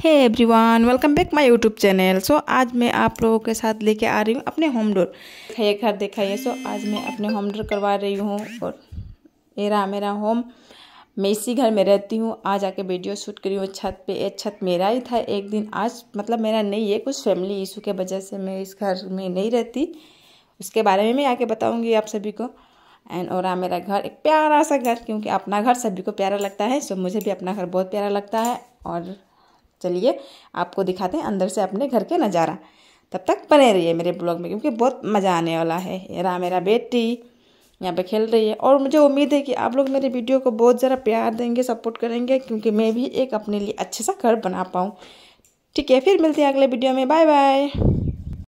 hey everyone welcome back my YouTube channel so आज मैं आप लोगों के साथ लेके आ रही हूँ अपने होम डोर ये घर दिखाइए सो आज मैं अपने होम डोर करवा रही हूँ और मेरा मेरा होम मैं इसी घर में रहती हूँ आज आके वीडियो शूट करी हूँ छत पे ये छत मेरा ही था एक दिन आज मतलब मेरा नहीं है कुछ फैमिली इशू के वजह से मैं इस घर में नहीं रहती उसके बारे में मैं आके बताऊँगी आप सभी को एंड और आ मेरा घर एक प्यारा सा घर क्योंकि अपना घर सभी को प्यारा लगता है सो मुझे भी अपना घर बहुत प्यारा लगता है और चलिए आपको दिखाते हैं अंदर से अपने घर के नज़ारा तब तक बने रहिए मेरे ब्लॉग में क्योंकि बहुत मज़ा आने वाला है रहा मेरा बेटी यहाँ पे खेल रही है और मुझे उम्मीद है कि आप लोग मेरे वीडियो को बहुत ज़रा प्यार देंगे सपोर्ट करेंगे क्योंकि मैं भी एक अपने लिए अच्छे सा घर बना पाऊँ ठीक है फिर मिलते हैं अगले वीडियो में बाय बाय